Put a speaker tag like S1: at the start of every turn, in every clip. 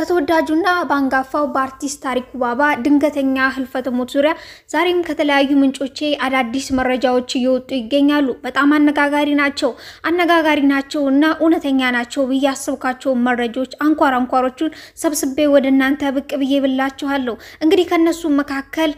S1: በተወዳጁና በአንጋፋው በአርቲስት ታሪኩ ባባ ድንገተኛ ህልፈተ ሞት ዙሪያ ዛሬም ከተለያዩ ምንጮቼ አዳዲስ መረጃዎች እየወጡ ይገኛሉ። በጣም አነጋጋሪ ናቸው አነጋጋሪ ናቸው እና እውነተኛ ናቸው ብዬ አስብኳቸውን መረጃዎች አንኳር አንኳሮቹን ሰብስቤ ወደ እናንተ ብቅ ብዬ ብላችኋለሁ። እንግዲህ ከነሱ መካከል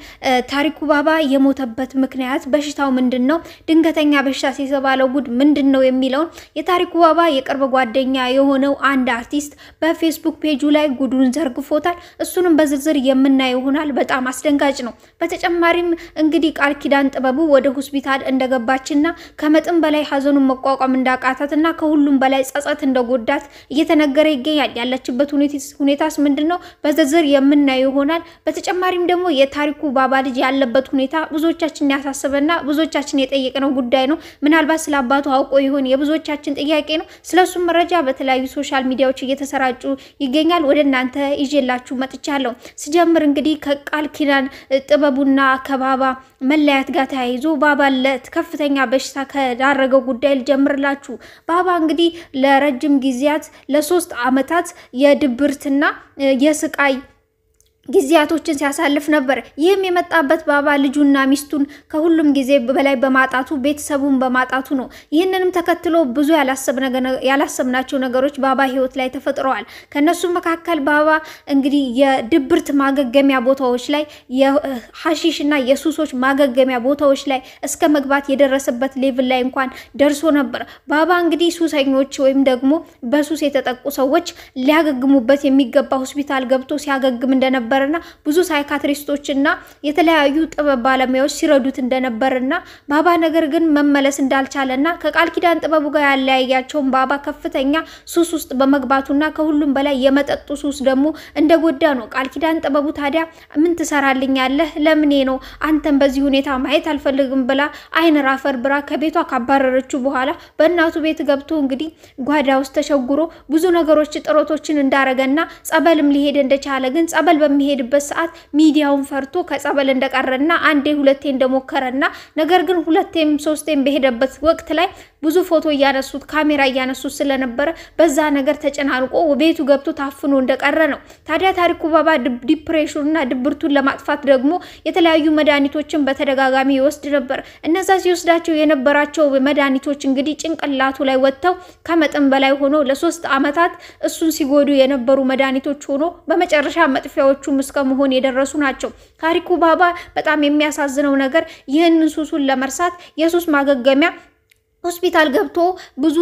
S1: ታሪኩ ባባ የሞተበት ምክንያት በሽታው ምንድን ነው፣ ድንገተኛ በሽታ የተባለው ጉድ ምንድን ነው የሚለውን የታሪኩ ባባ የቅርብ ጓደኛ የሆነው አንድ አርቲስት በፌስቡክ ፔጁ ላይ ጉዱን ዘርግፎታል። እሱንም በዝርዝር የምናየው ይሆናል። በጣም አስደንጋጭ ነው። በተጨማሪም እንግዲህ ቃል ኪዳን ጥበቡ ወደ ሆስፒታል እንደገባችና ከመጠን በላይ ሀዘኑን መቋቋም እንዳቃታትና ከሁሉም በላይ ጸጸት እንደጎዳት እየተነገረ ይገኛል። ያለችበት ሁኔታስ ምንድን ነው? በዝርዝር የምናየው ይሆናል። በተጨማሪም ደግሞ የታሪኩ ባባ ልጅ ያለበት ሁኔታ ብዙዎቻችን ያሳሰበና ብዙዎቻችን የጠየቅነው ጉዳይ ነው። ምናልባት ስለ አባቱ አውቆ ይሆን የብዙዎቻችን ጥያቄ ነው። ስለሱ መረጃ በተለያዩ ሶሻል ሚዲያዎች እየተሰራጩ ይገኛል። ወደ እናንተ ይዤላችሁ መጥቻለሁ። ስጀምር እንግዲህ ከቃል ኪዳን ጥበቡና ከባባ መለያት ጋር ተያይዞ ባባለት ከፍተኛ በሽታ ከዳረገው ጉዳይ ልጀምርላችሁ። ባባ እንግዲህ ለረጅም ጊዜያት ለሶስት አመታት የድብርትና የስቃይ ጊዜያቶችን ሲያሳልፍ ነበር። ይህም የመጣበት ባባ ልጁና ሚስቱን ከሁሉም ጊዜ በላይ በማጣቱ ቤተሰቡን በማጣቱ ነው። ይህንንም ተከትሎ ብዙ ያላሰብናቸው ነገሮች ባባ ሕይወት ላይ ተፈጥረዋል። ከነሱ መካከል ባባ እንግዲህ የድብርት ማገገሚያ ቦታዎች ላይ የሐሺሽና የሱሶች ማገገሚያ ቦታዎች ላይ እስከ መግባት የደረሰበት ሌቭል ላይ እንኳን ደርሶ ነበር። ባባ እንግዲህ ሱሰኞች ወይም ደግሞ በሱስ የተጠቁ ሰዎች ሊያገግሙበት የሚገባ ሆስፒታል ገብቶ ሲያገግም እንደነበር እንደነበርና ብዙ ሳይካትሪስቶችና የተለያዩ ጥበብ ባለሙያዎች ሲረዱት እንደነበርና ባባ ነገር ግን መመለስ እንዳልቻለና ከቃል ኪዳን ጥበቡ ጋር ያለያያቸውን ባባ ከፍተኛ ሱስ ውስጥ በመግባቱና ከሁሉም በላይ የመጠጡ ሱስ ደግሞ እንደጎዳ ነው። ቃል ኪዳን ጥበቡ ታዲያ ምን ትሰራልኛለህ? ለምኔ ነው አንተን በዚህ ሁኔታ ማየት አልፈልግም ብላ አይን ራፈር ብራ ከቤቷ ካባረረችው በኋላ በእናቱ ቤት ገብቶ እንግዲህ ጓዳ ውስጥ ተሸጉሮ ብዙ ነገሮች ጥረቶችን እንዳረገና ጸበልም ሊሄድ እንደቻለ ግን ጸበል በሚ በሚሄድበት ሰዓት ሚዲያውን ፈርቶ ከጸበል እንደቀረና አንዴ ሁለቴ እንደሞከረና ነገር ግን ሁለቴም ሶስቴም በሄደበት ወቅት ላይ ብዙ ፎቶ እያነሱት ካሜራ እያነሱት ስለነበረ በዛ ነገር ተጨናንቆ ቤቱ ገብቶ ታፍኖ እንደቀረ ነው። ታዲያ ታሪኩ ባባ እና ድብርቱን ለማጥፋት ደግሞ የተለያዩ መድኃኒቶችን በተደጋጋሚ ይወስድ ነበር። እነዛ ሲወስዳቸው የነበራቸው መድኃኒቶች እንግዲህ ጭንቅላቱ ላይ ወጥተው ከመጠን በላይ ሆኖ ለሶስት ዓመታት እሱን ሲጎዱ የነበሩ መድኃኒቶች ሆኖ በመጨረሻ መጥፊያዎቹ ሌሎቹም እስከ መሆን የደረሱ ናቸው። ካሪኩ ባባ በጣም የሚያሳዝነው ነገር ይህን ሱሱን ለመርሳት የሱስ ማገገሚያ ሆስፒታል ገብቶ ብዙ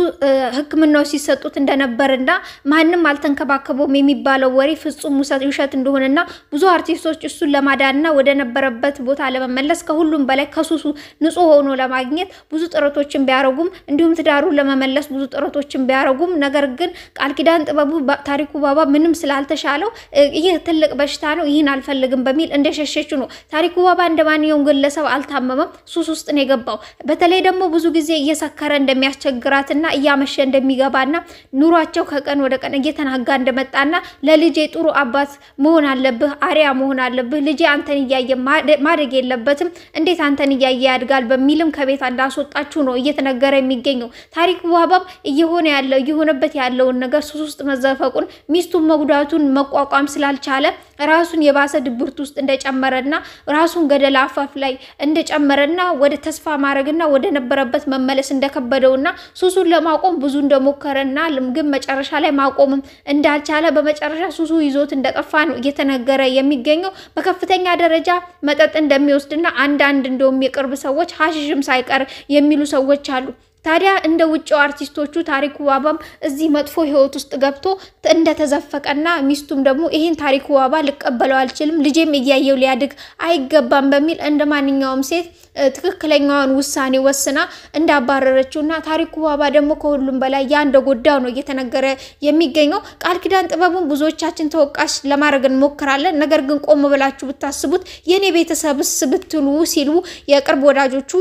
S1: ህክምናዎች ሲሰጡት እንደነበርና ማንም አልተንከባከበውም የሚባለው ወሬ ፍጹም ውሸት እንደሆነና ብዙ አርቲስቶች እሱን ለማዳንና ወደ ነበረበት ቦታ ለመመለስ ከሁሉም በላይ ከሱሱ ንጹህ ሆኖ ለማግኘት ብዙ ጥረቶችን ቢያረጉም እንዲሁም ትዳሩን ለመመለስ ብዙ ጥረቶችን ቢያደርጉም ነገር ግን ቃል ኪዳን ጥበቡ ታሪኩ ባባ ምንም ስላልተሻለው ይህ ትልቅ በሽታ ነው፣ ይህን አልፈልግም በሚል እንደሸሸች ነው። ታሪኩ ባባ እንደ ማንኛውም ግለሰብ አልታመመም፣ ሱስ ውስጥ ነው የገባው። በተለይ ደግሞ ብዙ ጊዜ እየሰ እየሰከረ እንደሚያስቸግራትና እያመሸ እንደሚገባና ኑሯቸው ከቀን ወደ ቀን እየተናጋ እንደመጣና ለልጄ ጥሩ አባት መሆን አለብህ፣ አሪያ መሆን አለብህ። ልጄ አንተን እያየ ማደግ የለበትም። እንዴት አንተን እያየ ያድጋል? በሚልም ከቤት እንዳስወጣችሁ ነው እየተነገረ የሚገኘው። ታሪክ ውሃባብ እየሆነ ያለው እየሆነበት ያለውን ነገር ሱስ ውስጥ መዘፈቁን ሚስቱን መጉዳቱን መቋቋም ስላልቻለ ራሱን የባሰ ድብርት ውስጥ እንደጨመረና ራሱን ገደል አፋፍ ላይ እንደጨመረና ወደ ተስፋ ማድረግና ወደ ነበረበት መመለስ እንደከበደውና ሱሱን ለማቆም ብዙ እንደሞከረና ግን መጨረሻ ላይ ማቆምም እንዳልቻለ በመጨረሻ ሱሱ ይዞት እንደጠፋ ነው እየተነገረ የሚገኘው። በከፍተኛ ደረጃ መጠጥ እንደሚወስድና አንዳንድ እንደውም የቅርብ ሰዎች ሀሽሽም ሳይቀር የሚሉ ሰዎች አሉ። ታዲያ እንደ ውጭው አርቲስቶቹ ታሪኩ ዋባም እዚህ መጥፎ ህይወት ውስጥ ገብቶ እንደተዘፈቀና ሚስቱም ደግሞ ይህን ታሪኩ ዋባ ልቀበለው አልችልም፣ ልጄም እያየው ሊያድግ አይገባም በሚል እንደ ማንኛውም ሴት ትክክለኛውን ውሳኔ ወስና እንዳባረረችው እና ታሪኩ ዋባ ደግሞ ከሁሉም በላይ ያ እንደ ጎዳው ነው እየተነገረ የሚገኘው። ቃል ኪዳን ጥበቡን ብዙዎቻችን ተወቃሽ ለማድረግ እንሞክራለን። ነገር ግን ቆም ብላችሁ ብታስቡት የእኔ ቤተሰብስ ብትሉ ሲሉ የቅርብ ወዳጆቹ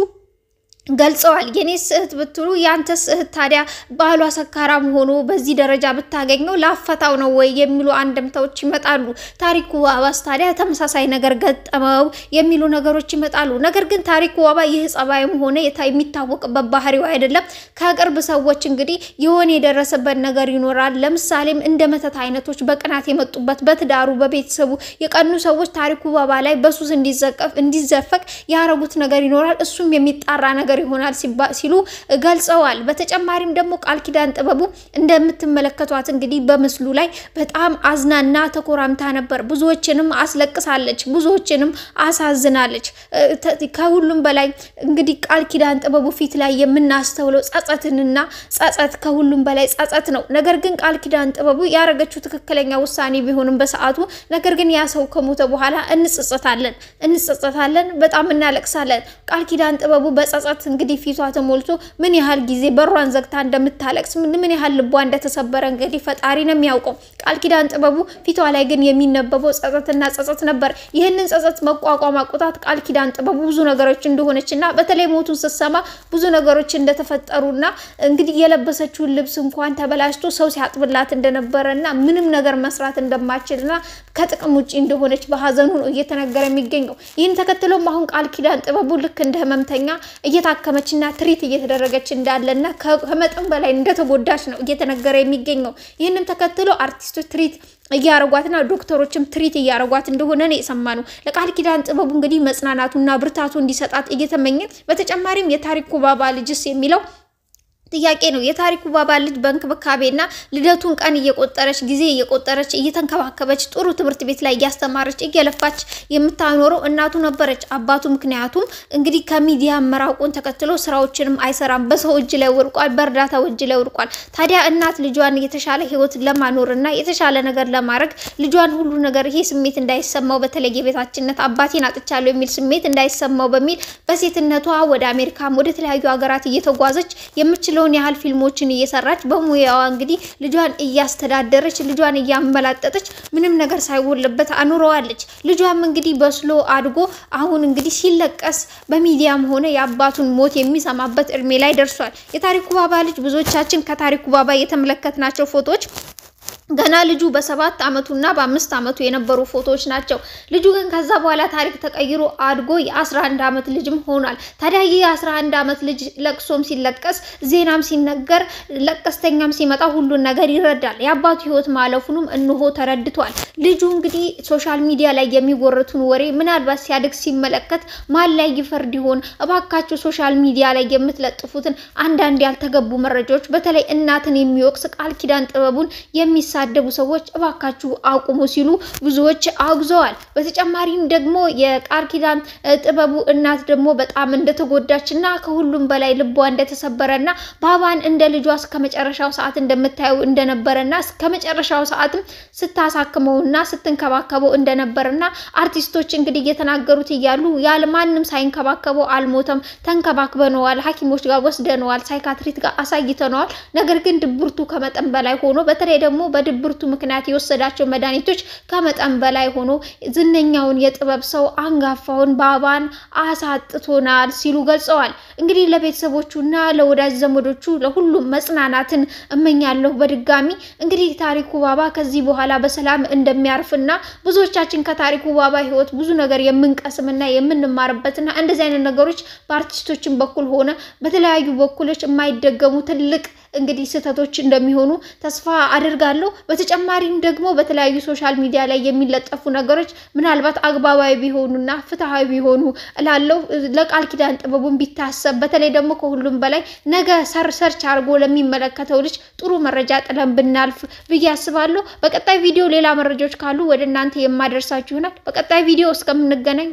S1: ገልጸዋል። የኔስ እህት ብትሉ ያንተስ እህት ታዲያ ባሏ ሰካራም ሆኖ በዚህ ደረጃ ብታገኘው ላፈታው ነው ወይ የሚሉ አንድምታዎች ይመጣሉ። ታሪኩ ዋባስ ታዲያ ተመሳሳይ ነገር ገጠመው የሚሉ ነገሮች ይመጣሉ። ነገር ግን ታሪኩ ዋባ ይህ ጸባይም ሆነ የሚታወቅበት ባህሪው አይደለም። ከቅርብ ሰዎች እንግዲህ የሆነ የደረሰበት ነገር ይኖራል። ለምሳሌም እንደ መተት አይነቶች በቅናት የመጡበት በትዳሩ በቤተሰቡ የቀኑ ሰዎች ታሪኩ ዋባ ላይ በሱስ እንዲዘፈቅ ያረጉት ነገር ይኖራል። እሱም የሚጣራ ነገር ይሆናል ሲሉ ገልጸዋል። በተጨማሪም ደግሞ ቃል ኪዳን ጥበቡ እንደምትመለከቷት እንግዲህ በምስሉ ላይ በጣም አዝናና ተኮራምታ ነበር። ብዙዎችንም አስለቅሳለች፣ ብዙዎችንም አሳዝናለች። ከሁሉም በላይ እንግዲህ ቃል ኪዳን ጥበቡ ፊት ላይ የምናስተውለው ጸጸትንና ጸጸት ከሁሉም በላይ ጸጸት ነው። ነገር ግን ቃል ኪዳን ጥበቡ ያረገችው ትክክለኛ ውሳኔ ቢሆንም በሰዓቱ ነገር ግን ያ ሰው ከሞተ በኋላ እንጸጸታለን እንጸጸታለን፣ በጣም እናለቅሳለን። ቃል ኪዳን ጥበቡ በጸጸት እንግዲህ ፊቷ ተሞልቶ ምን ያህል ጊዜ በሯን ዘግታ እንደምታለቅስ ምን ያህል ልቧ እንደተሰበረ እንግዲህ ፈጣሪ ነው የሚያውቀው። ቃል ኪዳን ጥበቡ ፊቷ ላይ ግን የሚነበበው ጸጸትና ጸጸት ነበር። ይህንን ጸጸት መቋቋም አቁታት ቃል ኪዳን ጥበቡ ብዙ ነገሮች እንደሆነች እና በተለይ ሞቱን ስትሰማ ብዙ ነገሮች እንደተፈጠሩና እንግዲህ የለበሰችውን ልብስ እንኳን ተበላሽቶ ሰው ሲያጥብላት እንደነበረና ምንም ነገር መስራት እንደማችልና ከጥቅም ውጭ እንደሆነች በሀዘኑ ነው እየተነገረ የሚገኘው። ይህን ተከትሎም አሁን ቃል ኪዳን ጥበቡ ልክ እንደ ህመምተኛ እየታከመችና ትሪት እየተደረገች እንዳለና ከመጠን በላይ እንደተጎዳች ነው እየተነገረ የሚገኘው። ይህንም ተከትሎ አርቲስቶች ትሪት እያረጓትና ዶክተሮችም ትሪት እያረጓት እንደሆነ ነው የሰማነው። ለቃል ኪዳን ጥበቡ እንግዲህ መጽናናቱና ብርታቱ እንዲሰጣት እየተመኘ በተጨማሪም የታሪኩ ባባ ልጅስ የሚለው ጥያቄ ነው። የታሪኩ ባባ ልጅ በእንክብካቤና ልደቱን ቀን እየቆጠረች ጊዜ እየቆጠረች እየተንከባከበች ጥሩ ትምህርት ቤት ላይ እያስተማረች እየለፋች የምታኖረው እናቱ ነበረች፣ አባቱ ምክንያቱም እንግዲህ ከሚዲያ መራቁን ተከትሎ ስራዎችንም አይሰራም። በሰው እጅ ላይ ወርቋል፣ በእርዳታው እጅ ላይ ወርቋል። ታዲያ እናት ልጇን የተሻለ ህይወት ለማኖርና የተሻለ ነገር ለማድረግ ልጇን ሁሉ ነገር ይሄ ስሜት እንዳይሰማው በተለይ የቤታችነት አባቴን አጥቻለሁ የሚል ስሜት እንዳይሰማው በሚል በሴትነቷ ወደ አሜሪካም ወደ ተለያዩ ሀገራት እየተጓዘች የምችለው የምትችለውን ያህል ፊልሞችን እየሰራች በሙያዋ እንግዲህ ልጇን እያስተዳደረች ልጇን እያመላጠጠች ምንም ነገር ሳይጎልበት አኑረዋለች። ልጇም እንግዲህ በስሎ አድጎ አሁን እንግዲህ ሲለቀስ በሚዲያም ሆነ የአባቱን ሞት የሚሰማበት እድሜ ላይ ደርሷል። የታሪኩ ባባ ልጅ ብዙዎቻችን ከታሪኩ ባባ የተመለከትናቸው ፎቶዎች ገና ልጁ በሰባት አመቱና በአምስት አመቱ የነበሩ ፎቶዎች ናቸው። ልጁ ግን ከዛ በኋላ ታሪክ ተቀይሮ አድጎ የ11 አመት ልጅም ሆኗል። ታዲያ ይህ የ11 አመት ልጅ ለቅሶም ሲለቀስ፣ ዜናም ሲነገር፣ ለቀስተኛም ሲመጣ ሁሉን ነገር ይረዳል። የአባቱ ህይወት ማለፉንም እንሆ ተረድቷል። ልጁ እንግዲህ ሶሻል ሚዲያ ላይ የሚወረቱን ወሬ ምናልባት ሲያድግ ሲመለከት ማን ላይ ይፈርድ ይሆን? እባካቸው ሶሻል ሚዲያ ላይ የምትለጥፉትን አንዳንድ ያልተገቡ መረጃዎች በተለይ እናትን የሚወቅስ ቃል ኪዳን ጥበቡን የሚሳ የሚሳደቡ ሰዎች እባካችሁ አቁሙ ሲሉ ብዙዎች አውግዘዋል። በተጨማሪም ደግሞ የቃል ኪዳን ጥበቡ እናት ደግሞ በጣም እንደተጎዳችና ከሁሉም በላይ ልቧ እንደተሰበረና ባባን እንደ ልጇ እስከ መጨረሻው ሰዓት እንደምታየው እንደነበረና እስከ መጨረሻው ሰዓትም ስታሳክመውና ስትንከባከበው እንደነበረና አርቲስቶች እንግዲህ እየተናገሩት እያሉ ያለ ማንም ሳይንከባከበው አልሞተም፣ ተንከባክበነዋል፣ ሐኪሞች ጋር ወስደነዋል፣ ሳይካትሪት ጋር አሳይተነዋል። ነገር ግን ድብርቱ ከመጠን በላይ ሆኖ በተለይ ደግሞ በድ በድብርቱ ምክንያት የወሰዳቸው መድኃኒቶች ከመጠን በላይ ሆኖ ዝነኛውን የጥበብ ሰው አንጋፋውን ባባን አሳጥቶናል ሲሉ ገልጸዋል። እንግዲህ ለቤተሰቦቹና ለወዳጅ ዘመዶቹ ለሁሉም መጽናናትን እመኛለሁ። በድጋሚ እንግዲህ ታሪኩ ባባ ከዚህ በኋላ በሰላም እንደሚያርፍና ብዙዎቻችን ከታሪኩ ባባ ህይወት ብዙ ነገር የምንቀስምና የምንማርበትና እንደዚህ አይነት ነገሮች በአርቲስቶችን በኩል ሆነ በተለያዩ በኩሎች የማይደገሙ ትልቅ እንግዲህ ስህተቶች እንደሚሆኑ ተስፋ አድርጋለሁ። በተጨማሪም ደግሞ በተለያዩ ሶሻል ሚዲያ ላይ የሚለጠፉ ነገሮች ምናልባት አግባባዊ ቢሆኑና ፍትሐዊ ቢሆኑ እላለሁ። ለቃል ኪዳን ጥበቡን ቢታሰብ፣ በተለይ ደግሞ ከሁሉም በላይ ነገ ሰርሰርች አድርጎ ለሚመለከተው ልጅ ጥሩ መረጃ ጥለን ብናልፍ ብዬ አስባለሁ። በቀጣይ ቪዲዮ ሌላ መረጃዎች ካሉ ወደ እናንተ የማደርሳችሁ ይሆናል። በቀጣይ ቪዲዮ እስከምንገናኝ